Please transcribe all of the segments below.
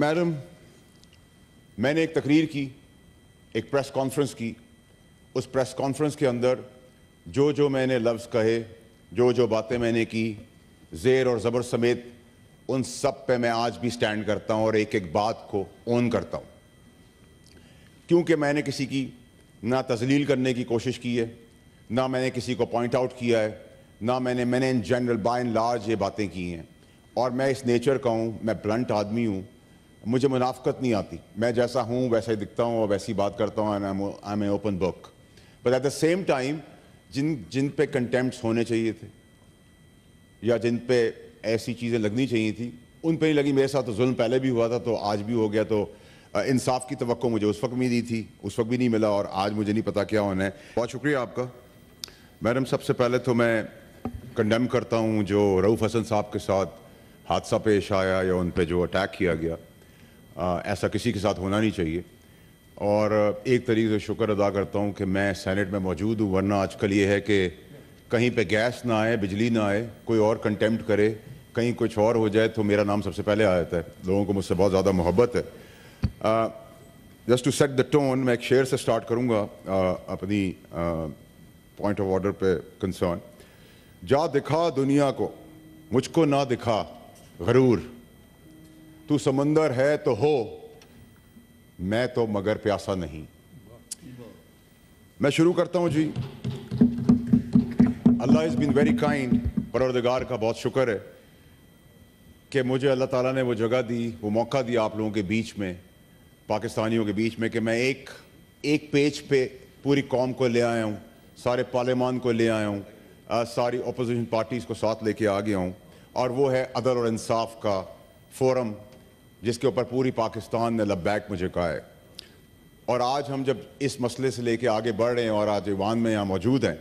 Madam मैंने एक तकरीर की एक प्रेस कॉन्फ्रेंस की उस प्रेस कॉन्फ्रेंस के अंदर जो जो मैंने लफ्ज़ कहे जो जो बातें मैंने की ज़ेर और ज़बर समेत उन सब पे मैं आज भी स्टैंड करता हूँ और एक एक बात को ओन करता हूँ क्योंकि मैंने किसी की ना तजलील करने की कोशिश की है ना मैंने किसी को पॉइंट आउट किया है ना मैंने मैंने in general by and large ये बातें की हैं और मैं इस नेचर का हूँ मैं ब्लंट आदमी हूँ मुझे मुनाफ्त नहीं आती मैं जैसा हूँ वैसा ही दिखता हूँ और वैसी बात करता हूँ I am a open book but at the same time जिन जिन पे कंटेम्प्ट होने चाहिए थे या जिन पे ऐसी चीज़ें लगनी चाहिए थी उन पे ही लगी मेरे साथ तो जुल्म पहले भी हुआ था तो आज भी हो गया तो इंसाफ की तो मुझे उस वक्त उम्मीद दी थी उस वक्त भी नहीं मिला और आज मुझे नहीं पता क्या होना है बहुत शुक्रिया आपका मैडम सबसे पहले तो मैं कंडेम करता हूँ जो रऊफ़ हसन साहब के साथ हादसा पेश आया या उन पर जो अटैक किया गया आ, ऐसा किसी के साथ होना नहीं चाहिए और एक तरीके से शुक्र अदा करता हूँ कि मैं सैनेट में मौजूद हूँ वरना आजकल ये है कि कहीं पे गैस ना आए बिजली ना आए कोई और कंटेम्प्ट करे कहीं कुछ और हो जाए तो मेरा नाम सबसे पहले आ जाता है लोगों को मुझसे बहुत ज़्यादा मोहब्बत है just to set the tone मैं एक शेयर से स्टार्ट करूँगा अपनी पॉइंट ऑफ ऑर्डर पे कंसर्न जा दिखा दुनिया को मुझको ना दिखा गरूर तू समंदर है तो हो मैं तो मगर प्यासा नहीं मैं शुरू करता हूं जी Allah is been very kind परवरदगार का बहुत शुक्र है कि मुझे अल्लाह ताला ने वो जगह दी वो मौका दिया आप लोगों के बीच में पाकिस्तानियों के बीच में कि मैं एक एक पेज पे पूरी कौम को ले आया हूँ सारे पार्लियामान को ले आया हूँ सारी अपोजिशन पार्टीज़ को साथ लेके आ गया हूँ और वो है अदल और इंसाफ का फोरम जिसके ऊपर पूरी पाकिस्तान ने लब्बैक मुझे कहा है और आज हम जब इस मसले से लेके आगे बढ़ रहे हैं और आज ईवान में यहाँ मौजूद हैं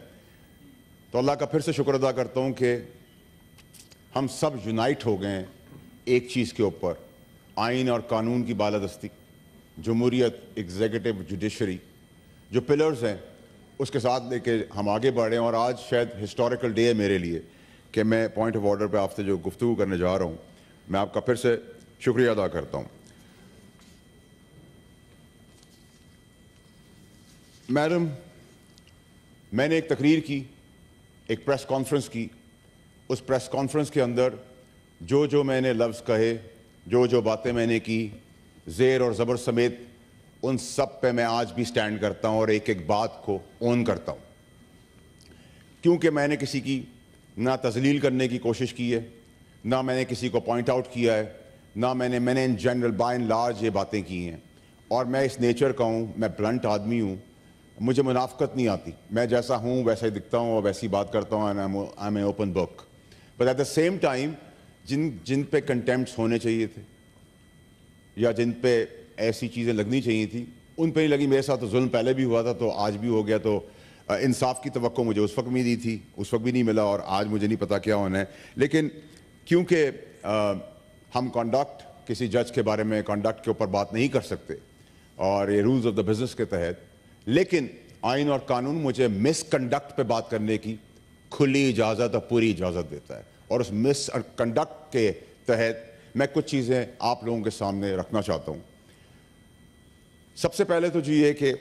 तो अल्लाह का फिर से शुक्र अदा करता हूँ कि हम सब यूनाइट हो गए हैं एक चीज़ के ऊपर आइन और कानून की बालादस्ती जमहूरीत एग्जीक्यूटिव जुडिशरी जो पिलर्स हैं उसके साथ लेके हम आगे बढ़ रहे हैं और आज शायद हिस्टोरिकल डे है मेरे लिए कि मैं पॉइंट ऑफ ऑर्डर पर आपसे जो गुफ्तु करने जा रहा हूँ मैं आपका फिर से शुक्रिया अदा करता हूँ मैडम मैंने एक तकरीर की एक प्रेस कॉन्फ्रेंस की उस प्रेस कॉन्फ्रेंस के अंदर जो जो मैंने लफ्ज़ कहे जो जो बातें मैंने की ज़ेर और ज़बर समेत उन सब पे मैं आज भी स्टैंड करता हूँ और एक एक बात को ओन करता हूँ क्योंकि मैंने किसी की ना तजलील करने की कोशिश की है ना मैंने किसी को पॉइंट आउट किया है ना मैंने मैंने in general by and large ये बातें की हैं और मैं इस नेचर का हूँ मैं ब्लंट आदमी हूँ मुझे मुनाफ्त नहीं आती मैं जैसा हूँ वैसे ही दिखता हूँ और वैसी बात करता हूँ I am open book but at the same time जिन जिन पे कंटेम्प्ट होने चाहिए थे या जिन पे ऐसी चीज़ें लगनी चाहिए थी उन पर ही लगी मेरे साथ तो जुल्म पहले भी हुआ था तो आज भी हो गया तो इंसाफ की तो मुझे उस वक्त भी दी थी उस वक्त भी नहीं मिला और आज मुझे नहीं पता क्या होना है लेकिन क्योंकि हम कॉन्डक्ट किसी जज के बारे में कॉन्डक्ट के ऊपर बात नहीं कर सकते और ये रूल्स ऑफ द बिजनेस के तहत लेकिन आइन और कानून मुझे मिसकंडक्ट पे बात करने की खुली इजाज़त और पूरी इजाज़त देता है और उस मिस कंडक्ट के तहत मैं कुछ चीज़ें आप लोगों के सामने रखना चाहता हूँ सबसे पहले तो जी ये कि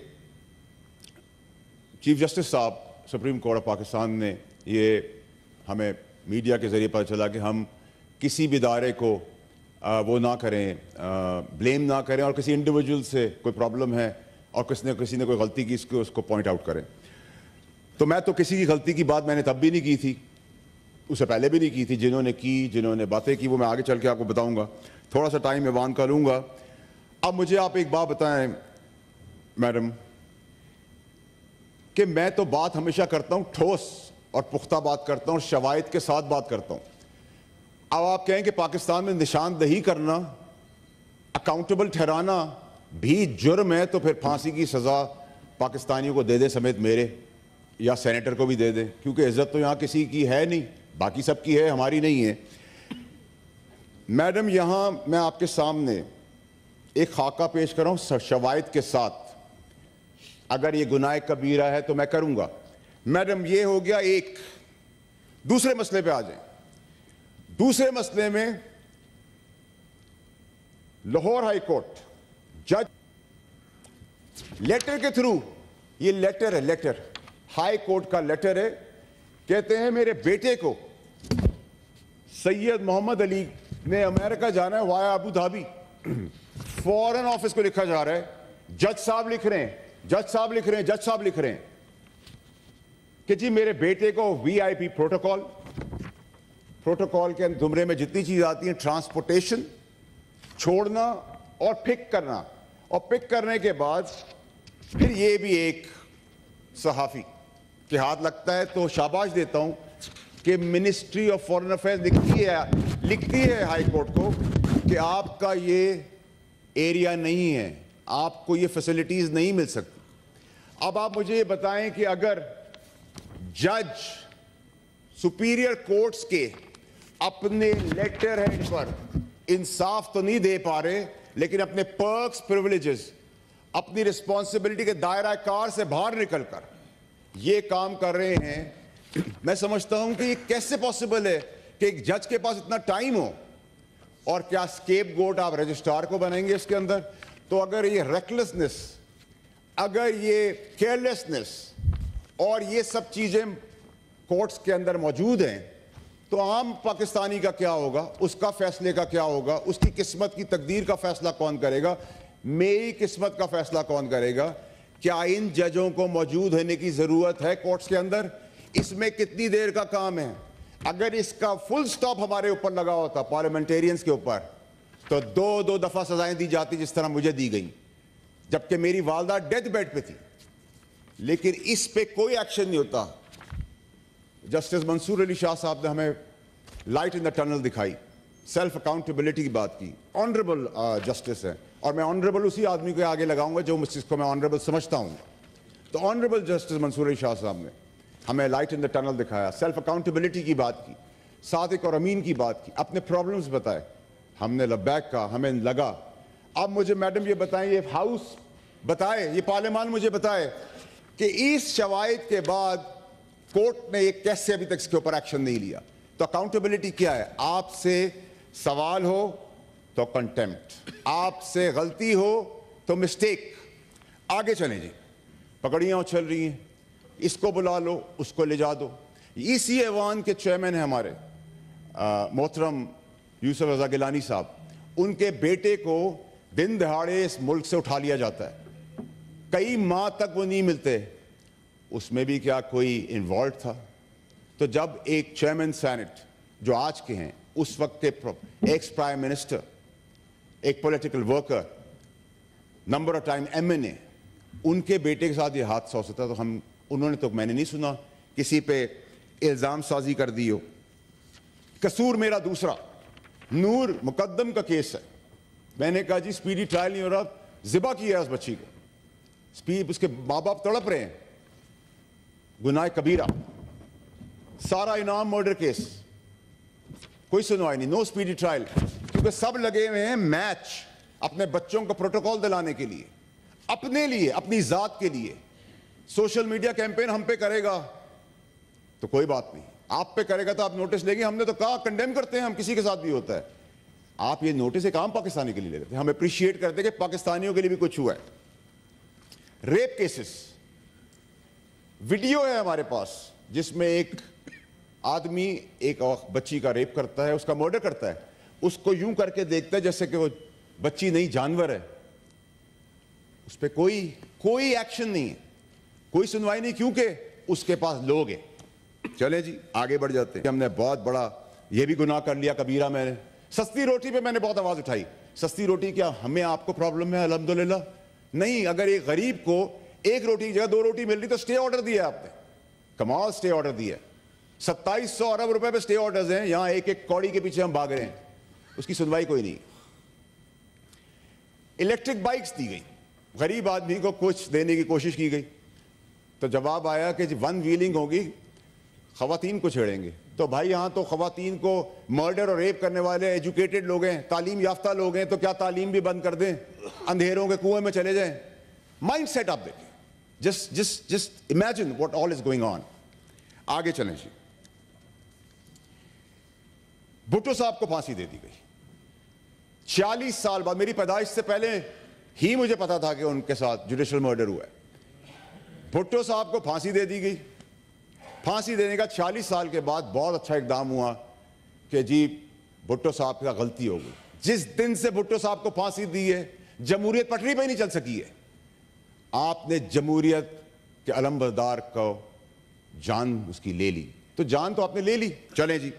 चीफ जस्टिस साहब सुप्रीम कोर्ट ऑफ पाकिस्तान ने ये हमें मीडिया के ज़रिए पता चला कि हम किसी भी इदारे को आ, वो ना करें आ, ब्लेम ना करें और किसी इंडिविजुअल से कोई प्रॉब्लम है और किसी ने किसी ने कोई गलती की इसको उसको पॉइंट आउट करें तो मैं तो किसी की गलती की बात मैंने तब भी नहीं की थी उससे पहले भी नहीं की थी जिन्होंने की जिन्होंने बातें की वो मैं आगे चल के आपको बताऊंगा थोड़ा सा टाइम ईवान कर लूँगा अब मुझे आप एक बात बताएं मैडम कि मैं तो बात हमेशा करता हूँ ठोस और पुख्ता बात करता हूँ शवायद के साथ बात करता हूँ अब आप कहें कि पाकिस्तान में निशानदही करना अकाउंटेबल ठहराना भी जुर्म है तो फिर फांसी की सज़ा पाकिस्तानियों को दे दें समेत मेरे या सेनेटर को भी दे दें क्योंकि इज्जत तो यहाँ किसी की है नहीं बाकी सब की है हमारी नहीं है मैडम यहाँ मैं आपके सामने एक खाका पेश कर रहा हूँ शवायद के साथ अगर ये गुनाह कबीरा है तो मैं करूँगा मैडम ये हो गया एक दूसरे मसले पे आ जाए दूसरे मसले में लाहौर हाई कोर्ट जज लेटर के थ्रू ये लेटर है लेटर हाई कोर्ट का लेटर है कहते हैं मेरे बेटे को सैयद मोहम्मद अली ने अमेरिका जाना है via Abu Dhabi foreign office को लिखा जा रहा है जज साहब लिख रहे हैं जज साहब लिख रहे हैं जज साहब लिख रहे हैं कि जी मेरे बेटे को वीआईपी प्रोटोकॉल प्रोटोकॉल के धुमरे में जितनी चीज़ आती है ट्रांसपोर्टेशन छोड़ना और पिक करना और पिक करने के बाद फिर ये भी एक सहाफ़ी के हाथ लगता है तो शाबाश देता हूँ कि मिनिस्ट्री ऑफ फॉरेन अफेयर्स लिखती है लिखती है हाई कोर्ट को कि आपका ये एरिया नहीं है आपको ये फैसिलिटीज़ नहीं मिल सकती अब आप मुझे ये बताएं कि अगर जज सुपीरियर कोर्ट्स के अपने लेटर हेड पर इंसाफ तो नहीं दे पा रहे लेकिन अपने पर्क्स प्रिविलेजेस अपनी रिस्पॉन्सिबिलिटी के दायरा कार से बाहर निकलकर ये काम कर रहे हैं मैं समझता हूं कि ये कैसे पॉसिबल है कि एक जज के पास इतना टाइम हो और क्या स्केप गोट आप रजिस्ट्रार को बनाएंगे इसके अंदर तो अगर ये रेकलेसनेस अगर ये केयरलेसनेस और ये सब चीज़ें कोर्ट्स के अंदर मौजूद हैं तो आम पाकिस्तानी का क्या होगा उसका फैसले का क्या होगा उसकी किस्मत की तकदीर का फैसला कौन करेगा मेरी किस्मत का फैसला कौन करेगा क्या इन जजों को मौजूद होने की ज़रूरत है कोर्ट्स के अंदर इसमें कितनी देर का काम है अगर इसका फुल स्टॉप हमारे ऊपर लगा होता पार्लियामेंटेरियंस के ऊपर तो दो दो दफ़ा सजाएं दी जाती जिस तरह मुझे दी गई जबकि मेरी वालदा डेथ बेड पे थी लेकिन इस पे कोई एक्शन नहीं होता जस्टिस मंसूर अली शाह साहब ने हमें लाइट इन द टनल दिखाई सेल्फ अकाउंटेबिलिटी की बात की ऑनरेबल जस्टिस uh, हैं और मैं ऑनरेबल उसी आदमी को आगे लगाऊंगा जो उस चीज़ को मैं ऑनरेबल समझता हूँ तो ऑनरेबल जस्टिस मंसूर अली शाह साहब ने हमें लाइट इन द टनल दिखाया सेल्फ अकाउंटेबिलिटी की बात की सादिक और अमीन की बात की अपने प्रॉब्लम्स बताए हमने लबैक कहा हमें लगा अब मुझे मैडम ये बताएं ये हाउस बताए ये पार्लियामान मुझे बताए कि इस शवायद के बाद कोर्ट ने ये कैसे अभी तक इसके ऊपर एक्शन नहीं लिया तो अकाउंटेबिलिटी क्या है आपसे सवाल हो तो कंटेम्प्ट आपसे गलती हो तो मिस्टेक आगे चले जी पकड़ियां चल रही हैं इसको बुला लो उसको ले जा दो इसी e एवान के चेयरमैन हैं हमारे मोहतरम यूसुफ रजा गिलानी साहब उनके बेटे को दिन दहाड़े इस मुल्क से उठा लिया जाता है कई माह तक वो नहीं मिलते उसमें भी क्या कोई इन्वॉल्व था तो जब एक चेयरमैन सैनेट जो आज के हैं उस वक्त के एक्स प्राइम मिनिस्टर एक political worker number of time ए उनके बेटे के साथ ये हादसा हो सकता तो हम उन्होंने तो मैंने नहीं सुना किसी पे इल्ज़ाम साजी कर दी हो कसूर मेरा दूसरा नूर मुकदम का केस है मैंने कहा जी स्पीडी ट्रायल नहीं हो रहा जिबा किया है उस बच्ची को स्पीड उसके माँ बाप तड़प रहे हैं गुनाह कबीरा सारा इनाम मर्डर केस कोई सुनवाई नहीं नो स्पीडी ट्रायल क्योंकि सब लगे हुए हैं मैच अपने बच्चों को प्रोटोकॉल दिलाने के लिए अपने लिए अपनी जात के लिए सोशल मीडिया कैंपेन हम पे करेगा तो कोई बात नहीं आप पे करेगा तो आप नोटिस लेंगे हमने तो कहा कंडेम करते हैं हम किसी के साथ भी होता है आप ये नोटिस एक आम पाकिस्तानी के लिए ले लेते हैं हम अप्रिशिएट करते हैं कि पाकिस्तानियों के लिए भी कुछ हुआ है रेप केसेस वीडियो है हमारे पास जिसमें एक आदमी एक बच्ची का रेप करता है उसका मर्डर करता है उसको यूं करके देखता है जैसे कि वो बच्ची नहीं जानवर है उस पर कोई कोई एक्शन नहीं है कोई सुनवाई नहीं क्योंकि उसके पास लोग हैं चले जी आगे बढ़ जाते हैं हमने बहुत बड़ा यह भी गुनाह कर लिया कबीरा मैंने सस्ती रोटी पे मैंने बहुत आवाज उठाई सस्ती रोटी क्या हमें आपको प्रॉब्लम है अलहमदुल्ला नहीं अगर एक गरीब को एक रोटी की जगह दो रोटी मिल रही तो स्टे ऑर्डर दिया आपने कमाल स्टे ऑर्डर दिया सत्ताईस सौ अरब रुपए पे स्टे ऑर्डर्स हैं यहां एक एक कौड़ी के पीछे हम भाग रहे हैं उसकी सुनवाई कोई नहीं इलेक्ट्रिक बाइक्स दी गई गरीब आदमी को कुछ देने की कोशिश की गई तो जवाब आया कि वन व्हीलिंग होगी खातन को छेड़ेंगे तो भाई यहां तो खातन को मर्डर और रेप करने वाले एजुकेटेड लोग हैं तालीम याफ्ता लोग हैं तो क्या तालीम भी बंद कर दें अंधेरों के कुएं में चले जाएं माइंड सेट आप देखें just just just imagine what all is going on आगे चलें जी भुट्टो साहब को फांसी दे दी गई छियालीस साल बाद मेरी पैदाइश से पहले ही मुझे पता था कि उनके साथ जुडिशल मर्डर हुआ है भुट्टो साहब को फांसी दे दी गई फांसी देने का छियालीस साल के बाद बहुत अच्छा इकदाम हुआ कि जी भुट्टो साहब का गलती हो गई जिस दिन से भुट्टो साहब को फांसी दी है जमहूरियत पटरी पर ही नहीं चल सकी है आपने जमूरियत के अलमबरदार को जान उसकी ले ली तो जान तो आपने ले ली चले जी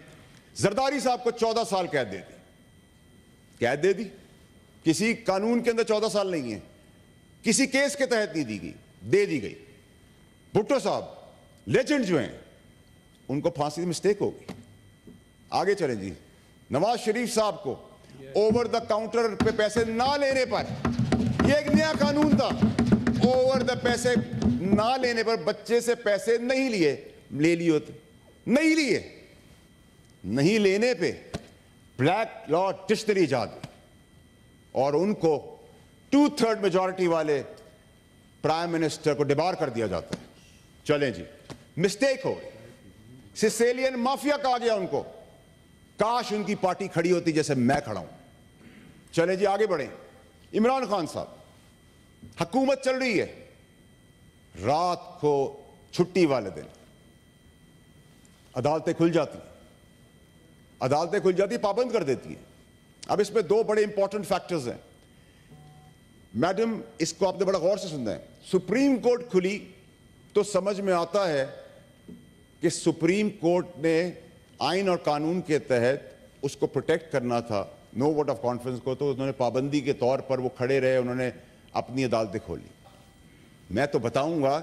जरदारी साहब को चौदह साल कैद दे दी कैद दे दी किसी कानून के अंदर चौदह साल नहीं है किसी केस के तहत नहीं दी गई दे दी गई भुट्टो साहब लेजेंड जो हैं उनको फांसी मिस्टेक हो गई आगे चले जी नवाज शरीफ साहब को ओवर द काउंटर पे पैसे ना लेने पर यह एक नया कानून था ओवर द पैसे ना लेने पर बच्चे से पैसे नहीं लिए ले लिए होते तो। नहीं लिए नहीं लेने पे ब्लैक लॉ टिश्तरी जाद और उनको टू थर्ड मेजोरिटी वाले प्राइम मिनिस्टर को डिबार कर दिया जाता है चले जी मिस्टेक हो सिसेलियन माफिया कहा गया उनको काश उनकी पार्टी खड़ी होती जैसे मैं खड़ा हूं चले जी आगे बढ़े इमरान खान साहब हकूमत चल रही है रात को छुट्टी वाले दिन अदालतें खुल जाती अदालतें खुल जाती पाबंद कर देती है अब इसमें दो बड़े इंपॉर्टेंट फैक्टर्स हैं मैडम इसको आपने बड़ा गौर से सुनना है सुप्रीम कोर्ट खुली तो समझ में आता है कि सुप्रीम कोर्ट ने आइन और कानून के तहत उसको प्रोटेक्ट करना था नो वोट ऑफ कॉन्फ्रेंस को तो उन्होंने पाबंदी के तौर पर वो खड़े रहे उन्होंने अपनी अदालतें खोली मैं तो बताऊंगा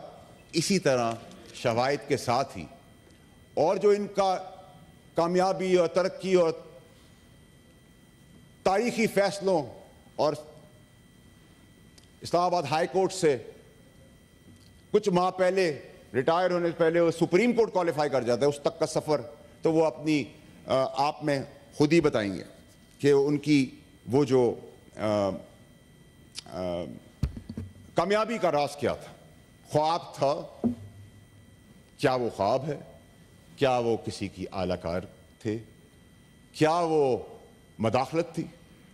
इसी तरह शवायद के साथ ही और जो इनका कामयाबी और तरक्की और तारीखी फैसलों और इस्लामाबाद हाई कोर्ट से कुछ माह पहले रिटायर होने से पहले वो सुप्रीम कोर्ट क्वालिफाई कर जाता है उस तक का सफ़र तो वो अपनी आप में खुद ही बताएंगे कि उनकी वो जो कामयाबी का रास क्या था ख्वाब था क्या वो ख्वाब है क्या वो किसी की आलाकार थे क्या वो मदाखलत थी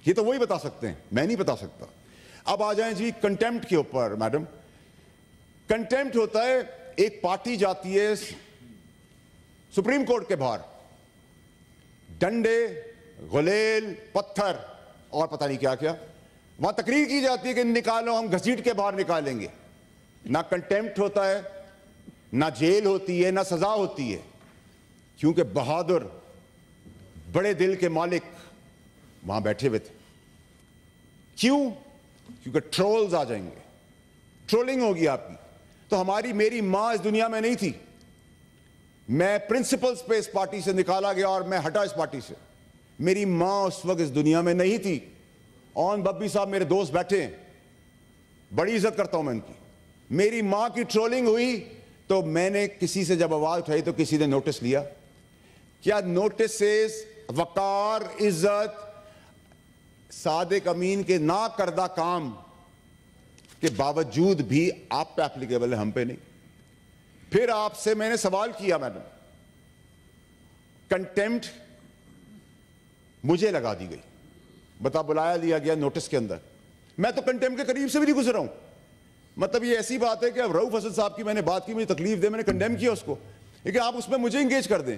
ये तो वही बता सकते हैं मैं नहीं बता सकता अब आ जाए जी कंटेम्प्ट के ऊपर मैडम कंटेम्प्ट होता है एक पार्टी जाती है सुप्रीम कोर्ट के बाहर डंडे गुलेल पत्थर और पता नहीं क्या क्या वहां तकरीर की जाती है कि निकालो हम घसीट के बाहर निकालेंगे ना कंटेम्प्ट होता है ना जेल होती है ना सजा होती है क्योंकि बहादुर बड़े दिल के मालिक वहां बैठे हुए थे क्यों क्योंकि ट्रोल्स आ जाएंगे ट्रोलिंग होगी आपकी तो हमारी मेरी मां इस दुनिया में नहीं थी मैं प्रिंसिपल्स पे इस पार्टी से निकाला गया और मैं हटा इस पार्टी से मेरी मां उस वक्त इस दुनिया में नहीं थी ऑन बब्बी साहब मेरे दोस्त बैठे हैं बड़ी इज्जत करता हूं मैं उनकी मेरी मां की ट्रोलिंग हुई तो मैंने किसी से जब आवाज उठाई तो किसी ने नोटिस लिया क्या नोटिस वकार इज्जत सादिक अमीन के ना करदा काम के बावजूद भी आप पे एप्लीकेबल है हम पे नहीं फिर आपसे मैंने सवाल किया मैडम कंटेम्प्ट मुझे लगा दी गई बता बुलाया लिया गया नोटिस के अंदर मैं तो कंटेम के करीब से भी नहीं गुजरा हूं मतलब ये ऐसी बात है कि अब रऊफ हसन साहब की मैंने बात की मुझे तकलीफ दे मैंने कंडेम किया उसको लेकिन आप उसमें मुझे इंगेज कर दें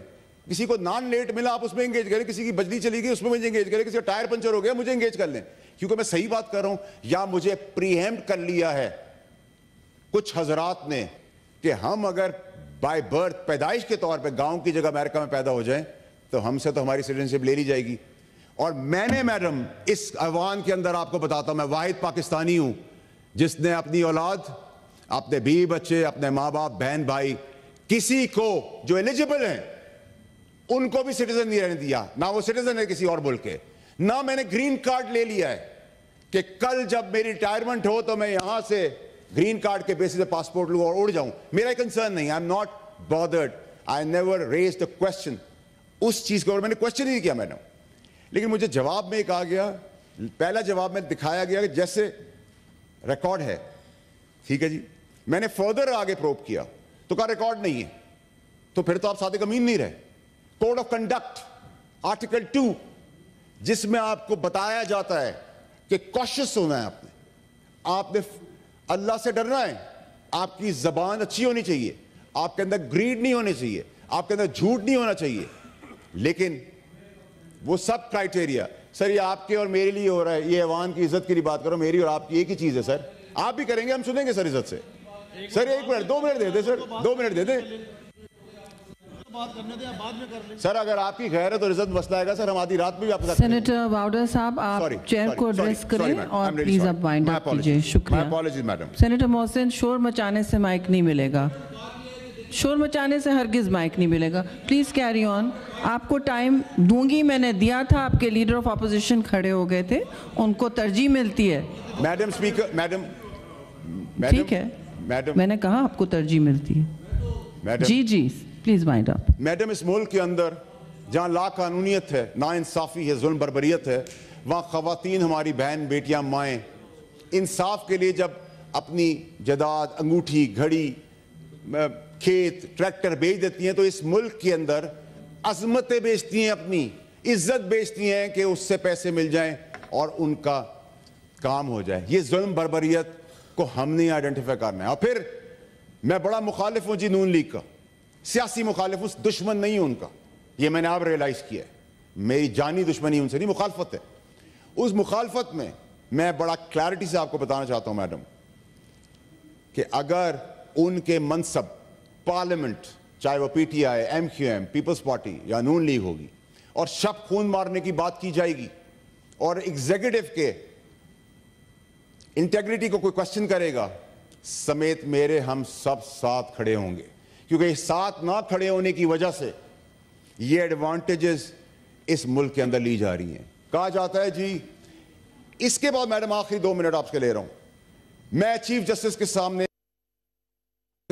किसी को नॉन लेट मिला आप उसमें इंगेज करें किसी की बजली चली गई उसमें मुझे इंगेज करें किसी का टायर पंचर हो गया मुझे इंगेज कर लें क्योंकि मैं सही बात कर रहा हूं या मुझे प्रीहेम कर लिया है कुछ हजरात ने कि हम अगर बाय बर्थ पैदाइश के तौर पर गांव की जगह अमेरिका में पैदा हो जाए तो हमसे तो हमारी सिटीजनशिप ले ली जाएगी और मैंने मैडम इस अवान के अंदर आपको बताता हूं मैं वाहिद पाकिस्तानी हूं जिसने अपनी औलाद अपने बी बच्चे अपने माँ बाप बहन भाई किसी को जो एलिजिबल हैं उनको भी सिटीजन नहीं रहने दिया ना वो सिटीजन है किसी और मुल्क के ना मैंने ग्रीन कार्ड ले लिया है कि कल जब मेरी रिटायरमेंट हो तो मैं यहां से ग्रीन कार्ड के बेसिस पे पासपोर्ट लू और उड़ जाऊं मेरा कंसर्न नहीं I am not bothered I never raise the question उस चीज को और मैंने क्वेश्चन ही नहीं किया मैडम लेकिन मुझे जवाब में एक आ गया पहला जवाब में दिखाया गया कि जैसे रिकॉर्ड है ठीक है जी मैंने फर्दर आगे प्रोप किया तो कहा रिकॉर्ड नहीं है तो फिर तो आप सादे कमीन नहीं रहे code of conduct article two जिसमें आपको बताया जाता है कि कॉशियस होना है आपने आपने अल्लाह से डरना है आपकी जबान अच्छी होनी चाहिए आपके अंदर ग्रीड नहीं होनी चाहिए आपके अंदर झूठ नहीं होना चाहिए लेकिन वो सब क्राइटेरिया सर ये आपके और मेरे लिए हो रहा है ये ऐवान की इज्जत के लिए बात करो मेरी और आपकी एक ही चीज़ है सर आप भी करेंगे हम सुनेंगे सर इज्जत से सर एक मिनट दो मिनट दे दे सर दो मिनट दे दे सर अगर आपकी खैर है तो रिजल्ट मसला आएगा सर हम आधी रात में भी आपके सेनेटर बाउडर साहब आप चेयर को एड्रेस करें sorry, और प्लीज आप माइंड कीजिए शुक्रिया मैडम सेनेटर मोहसिन शोर मचाने से माइक नहीं मिलेगा शोर मचाने से हरगिज़ माइक नहीं मिलेगा प्लीज़ कैरी ऑन आपको टाइम दूंगी मैंने दिया था आपके लीडर ऑफ अपोजिशन खड़े हो गए थे उनको तरजीह मिलती है मैडम स्पीकर मैडम ठीक है मैडम मैंने कहा आपको तरजीह मिलती है मैडम जी जी प्लीज माइंड आप मैडम इस मुल्क के अंदर जहाँ ला कानूनीत है ना इंसाफी है जुल्म बरबरीत है वहाँ खातन हमारी बहन बेटियाँ माएँ इंसाफ के लिए जब अपनी जदाद अंगूठी घड़ी खेत ट्रैक्टर बेच देती हैं तो इस मुल्क के अंदर अजमतें बेचती हैं अपनी इज्जत बेचती हैं कि उससे पैसे मिल जाएं और उनका काम हो जाए ये जुल्म बरबरीत को हमने आइडेंटिफाई करना है और फिर मैं बड़ा मुखालिफ हूं जी नून लीग का सियासी मुखालिफ उस दुश्मन नहीं उनका ये मैंने आप रियलाइज़ किया है मेरी जानी दुश्मनी उनसे नहीं मुखालफत है उस मुखालफत में मैं बड़ा क्लैरिटी से आपको बताना चाहता हूं मैडम कि अगर उनके मनसब पार्लियामेंट चाहे वो पीटीआई एमक्यूएम पीपल्स पार्टी या नून लीग होगी और शब खून मारने की बात की जाएगी और एग्जीक्यूटिव के इंटेग्रिटी को कोई क्वेश्चन करेगा समेत मेरे हम सब साथ खड़े होंगे क्योंकि साथ ना खड़े होने की वजह से ये एडवांटेजेस इस मुल्क के अंदर ली जा रही हैं कहा जाता है जी इसके बाद मैडम आखिरी दो मिनट आपसे ले रहा हूं मैं चीफ जस्टिस के सामने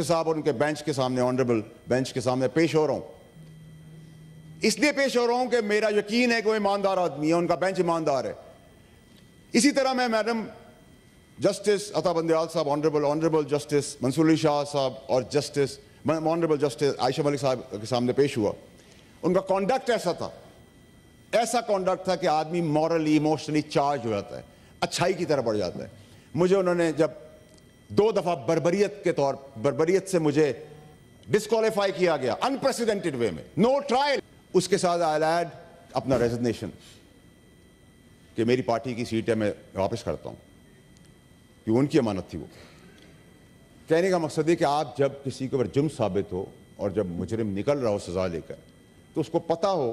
साहब और उनके बेंच के सामने ऑनरेबल बेंच के सामने पेश हो रहा हूं इसलिए पेश हो रहा हूं कि मेरा यकीन है कि वो ईमानदार आदमी है उनका बेंच ईमानदार है इसी तरह मैं madam justice Ata Bandial sahab honourable honourable justice Mansoor Shah sahab और justice honourable justice Ayesha Malik sahab के सामने पेश हुआ उनका कॉन्डक्ट ऐसा था ऐसा कॉन्डक्ट था कि आदमी मॉरली इमोशनली चार्ज हो जाता है अच्छाई की तरह बढ़ जाता है मुझे उन्होंने जब दो दफा बर्बरियत के तौर बर्बरियत से मुझे डिस्कालीफाई किया गया अनप्रेसिडेंटेड वे में नो ट्रायल उसके साथ आई अपना रेजिग्नेशन कि मेरी पार्टी की सीट है मैं वापस करता हूं कि उनकी अमानत थी वो कहने का मकसद है कि आप जब किसी के ऊपर जुर्म साबित हो और जब मुजरिम निकल रहा हो सजा लेकर तो उसको पता हो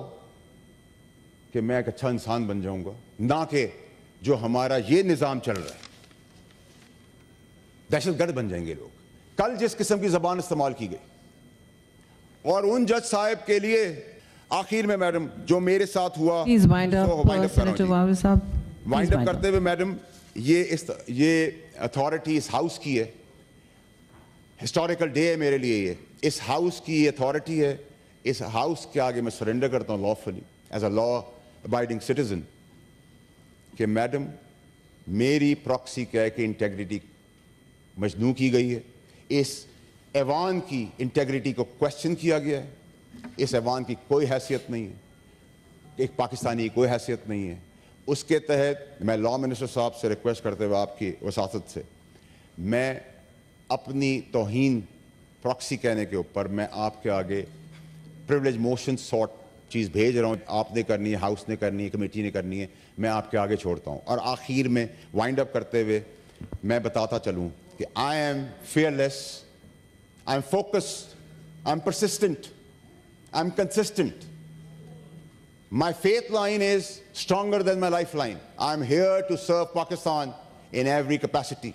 कि मैं एक अच्छा इंसान बन जाऊंगा ना कि जो हमारा ये निज़ाम चल रहा है दहशतगर्द बन जाएंगे लोग कल जिस किस्म की जबान इस्तेमाल की गई और उन जज साहब के लिए आखिर में मैडम जो मेरे साथ हुआ वाइंड uh, अप करते हुए मैडम ये इस ये अथॉरिटी इस हाउस की है हिस्टोरिकल डे है मेरे लिए ये इस हाउस की अथॉरिटी है इस हाउस के आगे मैं सरेंडर करता हूँ lawfully as a law abiding citizen कि मैडम मेरी प्रॉक्सी क्या है कि इंटेग्रिटी मजनू की गई है इस ऐवान की इंटेग्रिटी को क्वेश्चन किया गया है इस ऐवान की कोई हैसियत नहीं है एक पाकिस्तानी की कोई हैसियत नहीं है उसके तहत मैं लॉ मिनिस्टर साहब से रिक्वेस्ट करते हुए आपकी वसात से मैं अपनी तोहन प्रॉक्सी कहने के ऊपर मैं आपके आगे प्रिवलेज मोशन शॉर्ट चीज़ भेज रहा हूँ आपने करनी है हाउस ने करनी है कमेटी ने करनी है मैं आपके आगे छोड़ता हूँ और आखिर में वाइंड अप करते हुए मैं बताता चलूँ I am fearless, I'm focused, I'm persistent, I'm consistent. My faith line is stronger than my lifeline. I'm here to serve Pakistan in every capacity.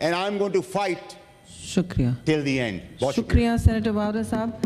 And I'm going to fight Shukriya. till the end. Shukriya, Shukriya. Senator Bowder Saab.